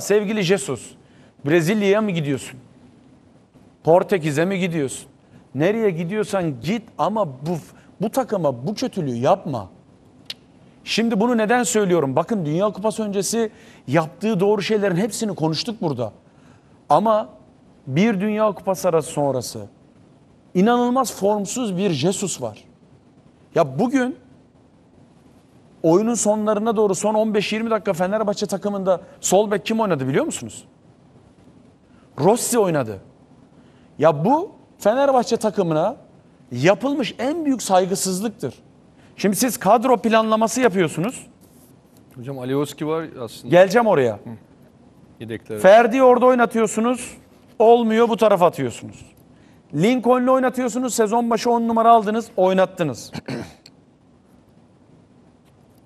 sevgili Jesus, Brezilya'ya mı gidiyorsun? Portekiz'e mi gidiyorsun? Nereye gidiyorsan git ama bu bu takıma bu kötülüğü yapma. Şimdi bunu neden söylüyorum? Bakın Dünya Kupası öncesi yaptığı doğru şeylerin hepsini konuştuk burada. Ama bir Dünya Kupası arası sonrası inanılmaz formsuz bir Jesus var. Ya bugün oyunun sonlarına doğru son 15-20 dakika Fenerbahçe takımında sol bek kim oynadı biliyor musunuz? Rossi oynadı. Ya bu Fenerbahçe takımına yapılmış en büyük saygısızlıktır. Şimdi siz kadro planlaması yapıyorsunuz. Hocam Alioski var aslında. Geleceğim oraya. Yedekler. Ferdi orada oynatıyorsunuz. Olmuyor bu tarafa atıyorsunuz. Lincoln'le oynatıyorsunuz. Sezon başı 10 numara aldınız, oynattınız.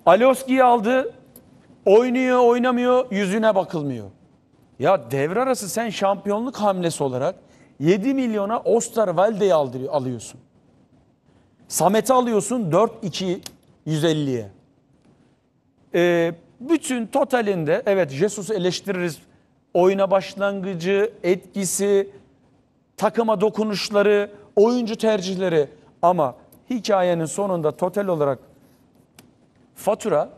Alioski'yi aldı. Oynuyor oynamıyor yüzüne bakılmıyor. Ya devre arası sen şampiyonluk hamlesi olarak 7 milyona Osterwalde'yi alıyorsun. Samet'i alıyorsun 4-2 150'ye. Ee, bütün totalinde evet Jesus'u eleştiririz. Oyuna başlangıcı, etkisi, takıma dokunuşları, oyuncu tercihleri ama hikayenin sonunda total olarak fatura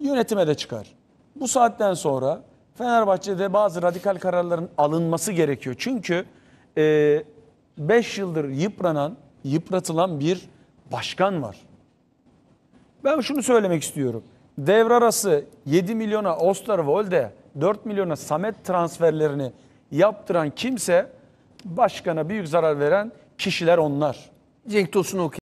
yönetime de çıkar. Bu saatten sonra Fenerbahçe'de bazı radikal kararların alınması gerekiyor. Çünkü 5 e, yıldır yıpranan, yıpratılan bir başkan var. Ben şunu söylemek istiyorum. Devre arası 7 milyona Osterwolde, 4 milyona Samet transferlerini yaptıran kimse başkana büyük zarar veren kişiler onlar. Cenk okuyor.